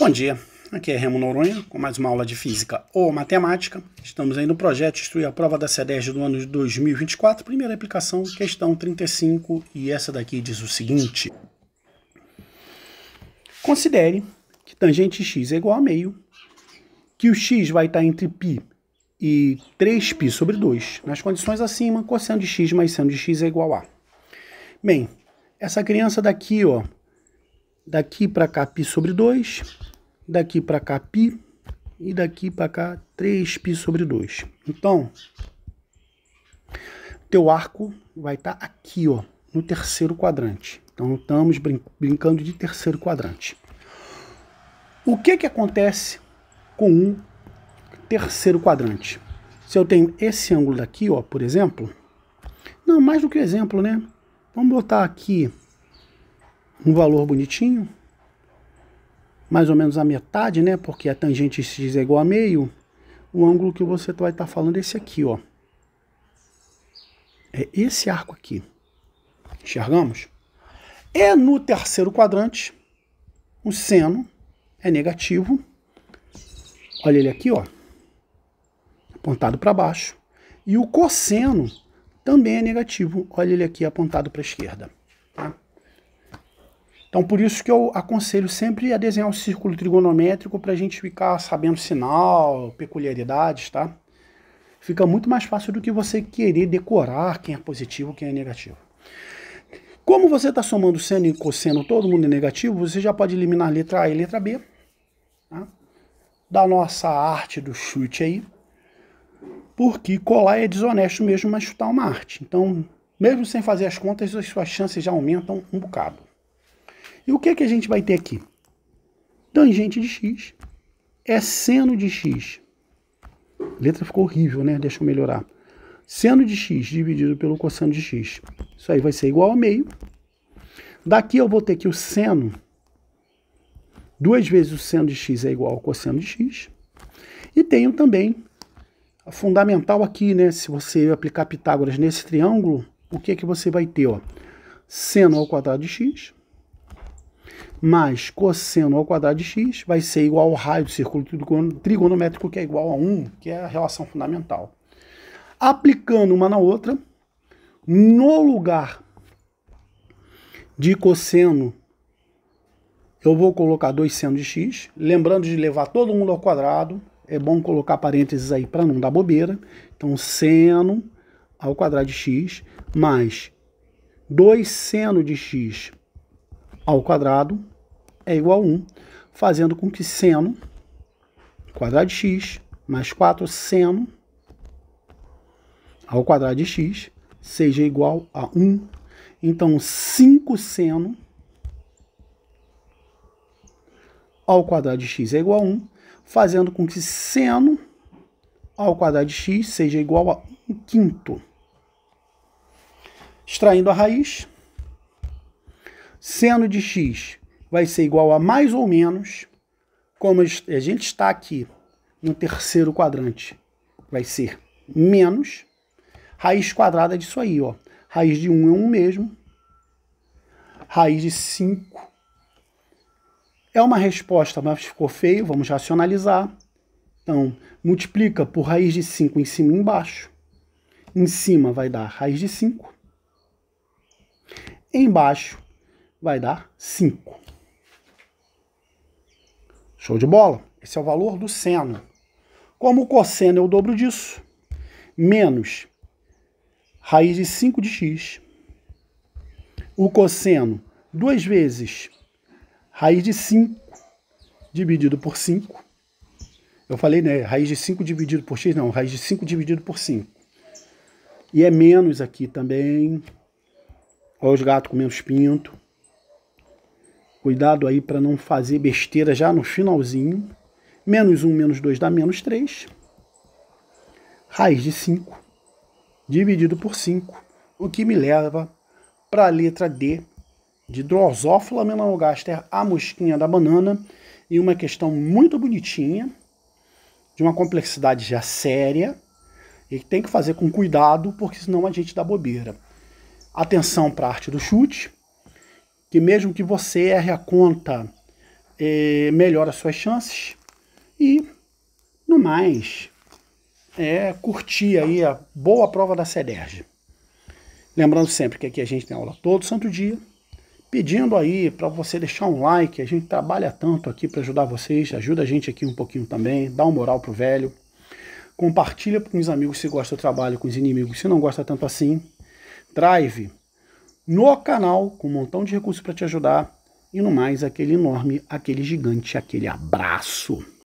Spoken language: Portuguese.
Bom dia, aqui é Remo Noronha com mais uma aula de Física ou Matemática. Estamos aí no projeto Instruir a Prova da CEDERJ do ano de 2024, primeira aplicação, questão 35, e essa daqui diz o seguinte. Considere que tangente x é igual a meio, que o x vai estar entre π e 3π sobre 2. Nas condições acima, cosseno de x mais seno de x é igual a. Bem, essa criança daqui, ó, Daqui para cá, π sobre 2. Daqui para cá, π. E daqui para cá, 3π sobre 2. Então, teu arco vai estar tá aqui, ó, no terceiro quadrante. Então, estamos brin brincando de terceiro quadrante. O que, que acontece com um terceiro quadrante? Se eu tenho esse ângulo daqui, ó, por exemplo, não, mais do que exemplo, né? Vamos botar aqui um valor bonitinho, mais ou menos a metade, né? Porque a tangente x é igual a meio. O ângulo que você vai estar tá falando é esse aqui, ó. É esse arco aqui. Enxergamos? E no terceiro quadrante, o seno é negativo. Olha ele aqui, ó. Apontado para baixo. E o cosseno também é negativo. Olha ele aqui apontado para a esquerda. Tá? Então, por isso que eu aconselho sempre a desenhar um círculo trigonométrico para a gente ficar sabendo sinal, peculiaridades, tá? Fica muito mais fácil do que você querer decorar quem é positivo quem é negativo. Como você está somando seno e cosseno, todo mundo é negativo, você já pode eliminar letra A e letra B. Tá? Da nossa arte do chute aí. Porque colar é desonesto mesmo, mas chutar é uma arte. Então, mesmo sem fazer as contas, as suas chances já aumentam um bocado. E o que, é que a gente vai ter aqui? Tangente de x é seno de x. A letra ficou horrível, né? Deixa eu melhorar. Seno de x dividido pelo cosseno de x. Isso aí vai ser igual a meio. Daqui eu vou ter que o seno, duas vezes o seno de x é igual ao cosseno de x. E tenho também a fundamental aqui, né? Se você aplicar Pitágoras nesse triângulo, o que é que você vai ter? Ó? Seno ao quadrado de x mais cosseno ao quadrado de x vai ser igual ao raio do círculo trigonométrico, que é igual a 1, que é a relação fundamental. Aplicando uma na outra, no lugar de cosseno, eu vou colocar 2 seno de x. Lembrando de levar todo mundo ao quadrado, é bom colocar parênteses aí para não dar bobeira. Então, seno ao quadrado de x mais 2 seno de x ao quadrado é igual a 1, fazendo com que seno quadrado de x mais 4 seno ao quadrado de x seja igual a 1. Então, 5 seno ao quadrado de x é igual a 1, fazendo com que seno ao quadrado de x seja igual a 1 quinto. Extraindo a raiz, seno de x vai ser igual a mais ou menos, como a gente está aqui no terceiro quadrante, vai ser menos raiz quadrada disso aí, ó. Raiz de 1 é 1 mesmo. Raiz de 5 é uma resposta, mas ficou feio, vamos racionalizar. Então, multiplica por raiz de 5 em cima e embaixo. Em cima vai dar raiz de 5. Embaixo vai dar 5. Show de bola? Esse é o valor do seno. Como o cosseno é o dobro disso, menos raiz de 5 de x, o cosseno duas vezes raiz de 5 dividido por 5. Eu falei, né? Raiz de 5 dividido por x, não, raiz de 5 dividido por 5. E é menos aqui também. Olha os gatos com menos pinto. Cuidado aí para não fazer besteira já no finalzinho. Menos 1, menos 2 dá menos 3. Raiz de 5 dividido por 5, o que me leva para a letra D de Drosophila melanogaster, a mosquinha da banana, e uma questão muito bonitinha, de uma complexidade já séria, e que tem que fazer com cuidado, porque senão a gente dá bobeira. Atenção para a arte do chute, que mesmo que você erre a conta, é, melhora suas chances. E, no mais, é curtir aí a boa prova da Cederge Lembrando sempre que aqui a gente tem aula todo santo dia. Pedindo aí para você deixar um like, a gente trabalha tanto aqui para ajudar vocês, ajuda a gente aqui um pouquinho também, dá uma moral pro velho. Compartilha com os amigos se gosta do trabalho, com os inimigos se não gosta tanto assim. Drive no canal com um montão de recursos para te ajudar. E no mais, aquele enorme, aquele gigante, aquele abraço.